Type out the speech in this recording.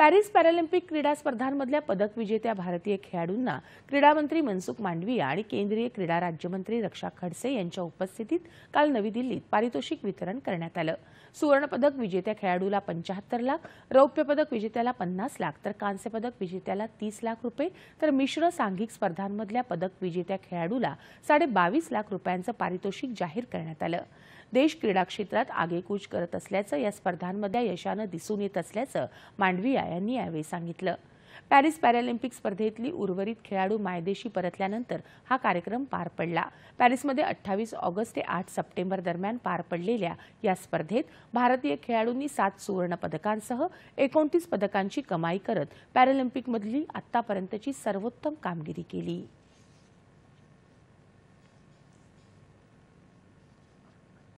Paris Paralympic क्रीडा स्पर्धांमधल्या पदक विजेत्या भारतीय खेळाडूंना क्रीडामंत्री मनसुख मांडवीया आणि केंद्रीय क्रीडा राज्यमंत्री रक्षा खडसे यांच्या उपस्थितीत काल नवी दिल्लीत पारितोषिक वितरण करण्यात आलं सुवर्णपदक विजेत्या खेळाडूला पंचाहत्तर लाख रौप्य पदक विजेत्याला पन्नास लाख तर कांस्य पदक विजेत्याला तीस लाख रुपये तर मिश्र सांघिक स्पर्धांमधल्या पदक विजेत्या खेळाडूला साडेबावीस लाख रुपयांचं पारितोषिक जाहीर करण्यात आलं देश क्रीडा क्षेत्रात आगेकूच करत असल्याचं या स्पर्धांमधल्या यशानं दिसून येत असल्याचं मांडवीया यांनी यावेळी सांगितलं पॅरिस पॅरालिम्पिक स्पर्धेतली उर्वरित खेळाडू मायदेशी परतल्यानंतर हा कार्यक्रम पार पडला पॅरिसमध्ये अठ्ठावीस ऑगस्ट ते आठ सप्टेंबर दरम्यान पार पडलेल्या या स्पर्धेत भारतीय खेळाडूंनी सात सुवर्ण पदकांसह एकोणतीस पदकांची कमाई करत पॅरालिम्पिकमधली आतापर्यंतची सर्वोत्तम कामगिरी केली